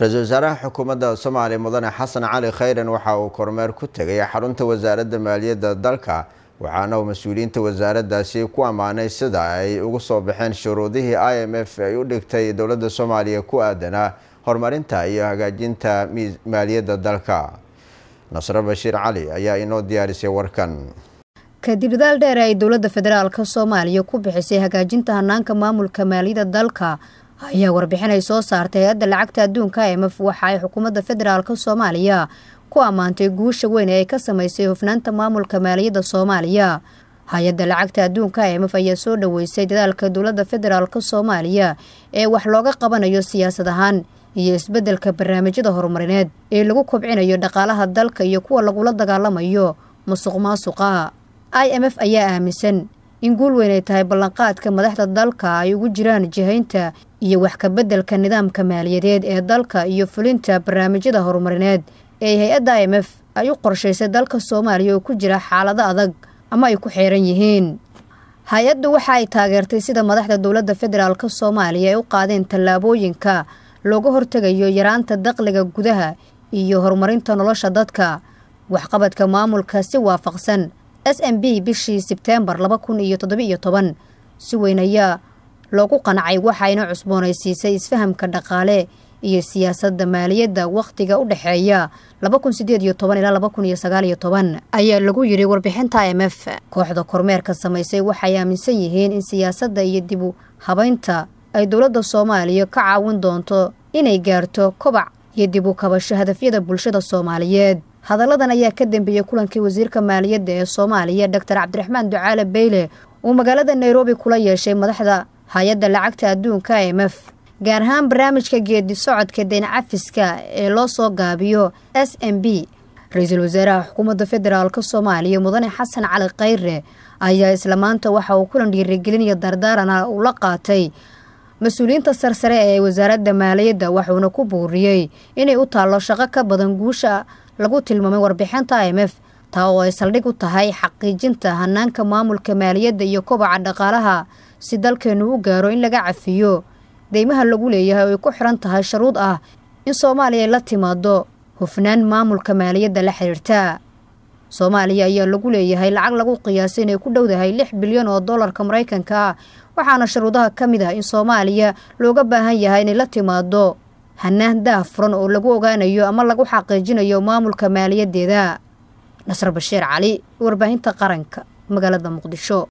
ra-iisul wasaaraha xukuumadda soomaaliya mudane xasan cali khayran waxa uu kormeer ku tegay xarunta wasaaradda maaliyadda dalka waxaana uu mas-uuliyiinta wasaaradaasi ku ammaanay sida ay ugu soo baxeen shuruudihii i m f ay u dhigtay dowladda soomaaliya ku aadanaa horumarinta iyo hagaajinta maaliyadda dalka nasre bashiir cali ayaa inoo diyaarisay warkan kadib dadaal dheer ay dowladda federaalka soomaaliya ku bixisay hagaajinta hanaanka maamulka maaliyadda dalka ayaa warbixin ay soo saartay hay-adda lacagta adduunka f waxa ay xukuumadda federaalka soomaaliya ku ammaantay guusha weyn ee ay ka samaysay hufnaanta maamulka maaliyadda soomaaliya hay-adda lacagta adduunka m f ayaa soo dhoweysay dadaalka dowladda federaalka soomaaliya ee wax looga qabanayo siyaasad ahaan iyo isbeddelka barnaamijyada horumarineed ee lagu kobcinayo dhaqaalaha dalka iyo kuwa lagula dagaalamayo masuq maasuqa i m f ayaa aaminsan in guul weyn ay tahay ballanqaadka madaxda dalka ay ugu jiraan jihaynta iyo wax kabeddelka nidaamka maaliyadeed ee dalka iyo fulinta barnaamijyada horumarineed ee hay-adda i m f ay u qorshaysay dalka soomaaliya oo ku jira xaalado adag ama ay ku xeeran yihiin hay-addu waxa ay taageertay sida madaxda dowladda federaalk soomaaliya ay u qaadeen tallaabooyinka looga hortegayo yaraanta daqliga gudaha iyo horumarinta nolosha dadka waxqabadka maamulka si waafaqsan s m b bishii sebteembar laba iyo toddobiiyo toban si weyn ayaa loogu qancay waxayna cusboonaysiisay isfahamka dhaqaale iyo siyaasadda maaliyadda wakhtiga u dhexeeya laba kun ayaa lagu yidhi warbixinta m f kooxda kormeerka samaysay waxay aaminsan yihiin in siyaasadda iyo dibu habaynta ay dowladda soomaaliya ka caawin doonto inay gaarto kobac iyo dib u kabasho hadafyada bulshada soomaaliyeed hadalladan ayaa ka dambeeyey kulankii wasiirka maaliyadda ee soomaaliya doctor cabdiraxmaan ducaale beyle uu magaalada nairobi kula yeeshay madaxda hay-adda lacagta adduunka a m f gaar ahaan barnaamijka geedi socodka deyn ee loo soo gaabiyo s m b ra-iisul wasaaraha xukuumadda federaalka soomaaliya mudane xasan cali khayre ayaa isla maanta waxa uu kulan dhiirigelinaya dardaaran ah uu la qaatay mas-uuliyiinta sarsare ee wasaaradda maaliyadda wuxuuna ku buuriyey inay u taallo shaqo ka badan guusha lagu tilmaamay warbixinta i m f taa oo ay saldhig u tahay xaqiijinta hanaanka maamulka maaliyadda iyo kobaca dhaqaalaha si dalkeennu u gaaro in laga cafiyo deymaha lagu leeyahay oo ay ku xiran tahay shuruud ah in soomaaliya la timaado hufnaan maamulka maaliyadda la xidhiirta soomaaliya ayaa lagu leeyahay lacag lagu qiyaasay inay ku dhowdahay lix bilyan oo dollarka maraykanka ah. waxaana shuruudaha ka mid ah in soomaaliya looga baahan yahay inay la timaado hanaan daafuran oo lagu ogaanayo ama lagu xaqiijinayo maamulka maaliyaddeeda nasar bashiir cali warbaahinta qaranka magaalada muqdisho